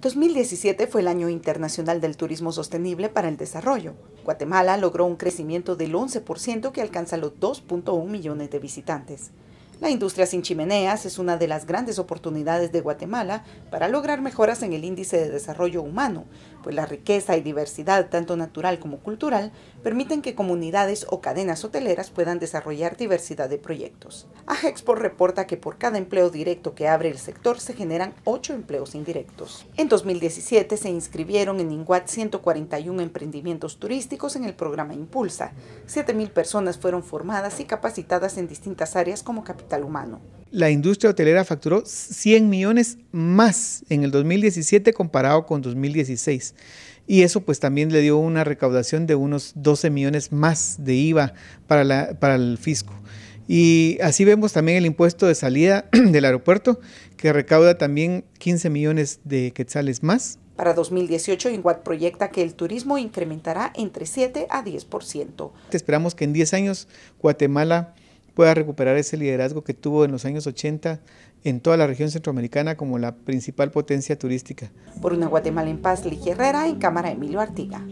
2017 fue el año internacional del turismo sostenible para el desarrollo. Guatemala logró un crecimiento del 11% que alcanza los 2.1 millones de visitantes. La industria sin chimeneas es una de las grandes oportunidades de Guatemala para lograr mejoras en el índice de desarrollo humano, pues la riqueza y diversidad, tanto natural como cultural, permiten que comunidades o cadenas hoteleras puedan desarrollar diversidad de proyectos. Ajexport reporta que por cada empleo directo que abre el sector se generan 8 empleos indirectos. En 2017 se inscribieron en Inguat 141 emprendimientos turísticos en el programa Impulsa. 7.000 personas fueron formadas y capacitadas en distintas áreas como capital humano. La industria hotelera facturó 100 millones más en el 2017 comparado con 2016. Y eso pues también le dio una recaudación de unos 12 millones más de IVA para, para el fisco. Y así vemos también el impuesto de salida del aeropuerto, que recauda también 15 millones de quetzales más. Para 2018, Inguat proyecta que el turismo incrementará entre 7 a 10%. Esperamos que en 10 años Guatemala pueda recuperar ese liderazgo que tuvo en los años 80 en toda la región centroamericana como la principal potencia turística. Por una Guatemala en paz, Ligia Herrera, en cámara Emilio Artiga.